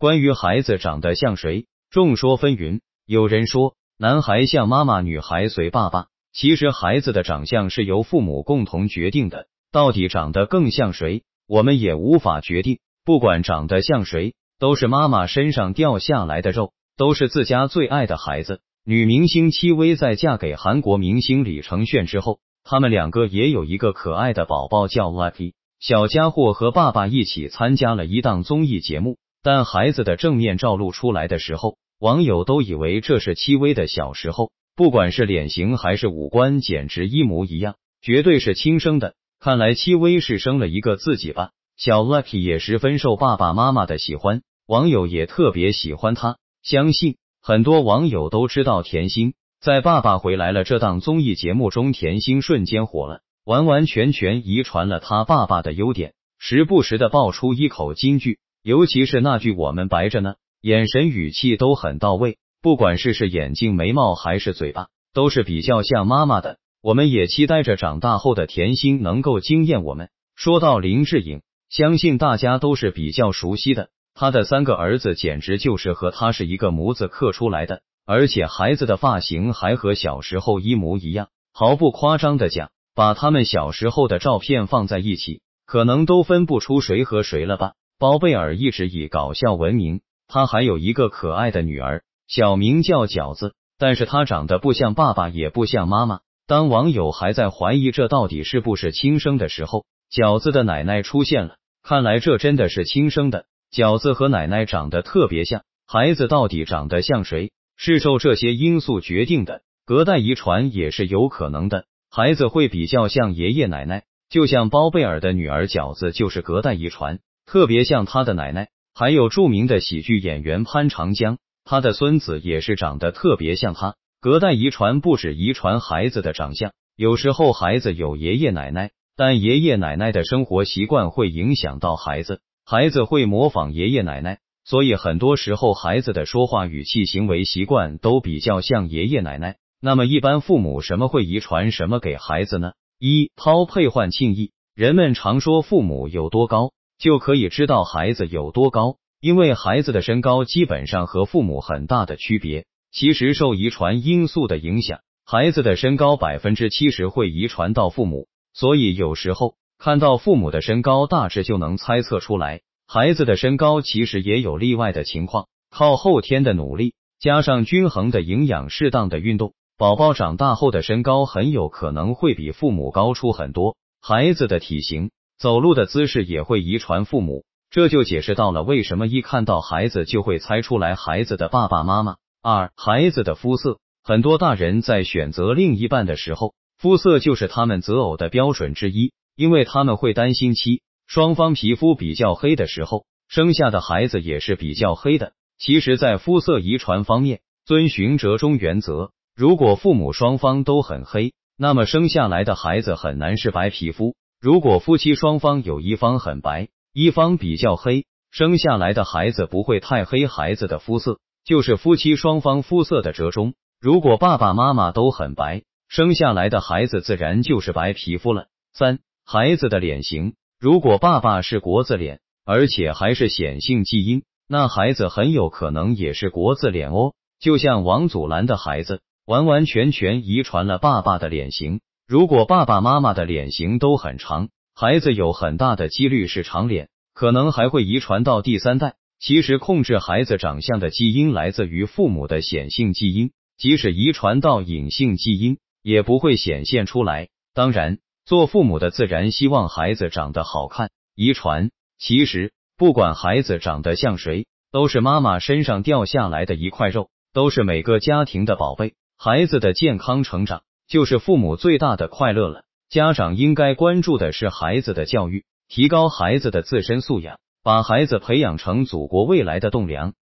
关于孩子长得像谁，众说纷纭。有人说男孩像妈妈，女孩随爸爸。其实孩子的长相是由父母共同决定的，到底长得更像谁，我们也无法决定。不管长得像谁，都是妈妈身上掉下来的肉，都是自家最爱的孩子。女明星戚薇在嫁给韩国明星李承铉之后，他们两个也有一个可爱的宝宝叫 l u c k y 小家伙和爸爸一起参加了一档综艺节目。但孩子的正面照露出来的时候，网友都以为这是戚薇的小时候，不管是脸型还是五官，简直一模一样，绝对是亲生的。看来戚薇是生了一个自己吧。小 Lucky 也十分受爸爸妈妈的喜欢，网友也特别喜欢他。相信很多网友都知道甜心，在《爸爸回来了》这档综艺节目中，甜心瞬间火了，完完全全遗传了他爸爸的优点，时不时的爆出一口金句。尤其是那句“我们白着呢”，眼神、语气都很到位。不管是是眼睛、眉毛还是嘴巴，都是比较像妈妈的。我们也期待着长大后的甜心能够惊艳我们。说到林志颖，相信大家都是比较熟悉的。他的三个儿子简直就是和他是一个模子刻出来的，而且孩子的发型还和小时候一模一样。毫不夸张的讲，把他们小时候的照片放在一起，可能都分不出谁和谁了吧。包贝尔一直以搞笑闻名，他还有一个可爱的女儿，小名叫饺子。但是她长得不像爸爸，也不像妈妈。当网友还在怀疑这到底是不是亲生的时候，饺子的奶奶出现了。看来这真的是亲生的。饺子和奶奶长得特别像，孩子到底长得像谁，是受这些因素决定的。隔代遗传也是有可能的，孩子会比较像爷爷奶奶。就像包贝尔的女儿饺子就是隔代遗传。特别像他的奶奶，还有著名的喜剧演员潘长江，他的孙子也是长得特别像他。隔代遗传不止遗传孩子的长相，有时候孩子有爷爷奶奶，但爷爷奶奶的生活习惯会影响到孩子，孩子会模仿爷爷奶奶，所以很多时候孩子的说话语气、行为习惯都比较像爷爷奶奶。那么一般父母什么会遗传什么给孩子呢？一抛配换庆意，人们常说父母有多高。就可以知道孩子有多高，因为孩子的身高基本上和父母很大的区别。其实受遗传因素的影响，孩子的身高百分之七十会遗传到父母，所以有时候看到父母的身高，大致就能猜测出来孩子的身高。其实也有例外的情况，靠后天的努力加上均衡的营养、适当的运动，宝宝长大后的身高很有可能会比父母高出很多。孩子的体型。走路的姿势也会遗传父母，这就解释到了为什么一看到孩子就会猜出来孩子的爸爸妈妈。二孩子的肤色，很多大人在选择另一半的时候，肤色就是他们择偶的标准之一，因为他们会担心，妻双方皮肤比较黑的时候，生下的孩子也是比较黑的。其实，在肤色遗传方面，遵循折中原则，如果父母双方都很黑，那么生下来的孩子很难是白皮肤。如果夫妻双方有一方很白，一方比较黑，生下来的孩子不会太黑，孩子的肤色就是夫妻双方肤色的折中。如果爸爸妈妈都很白，生下来的孩子自然就是白皮肤了。三孩子的脸型，如果爸爸是国字脸，而且还是显性基因，那孩子很有可能也是国字脸哦。就像王祖蓝的孩子，完完全全遗传了爸爸的脸型。如果爸爸妈妈的脸型都很长，孩子有很大的几率是长脸，可能还会遗传到第三代。其实控制孩子长相的基因来自于父母的显性基因，即使遗传到隐性基因，也不会显现出来。当然，做父母的自然希望孩子长得好看。遗传其实不管孩子长得像谁，都是妈妈身上掉下来的一块肉，都是每个家庭的宝贝。孩子的健康成长。就是父母最大的快乐了。家长应该关注的是孩子的教育，提高孩子的自身素养，把孩子培养成祖国未来的栋梁。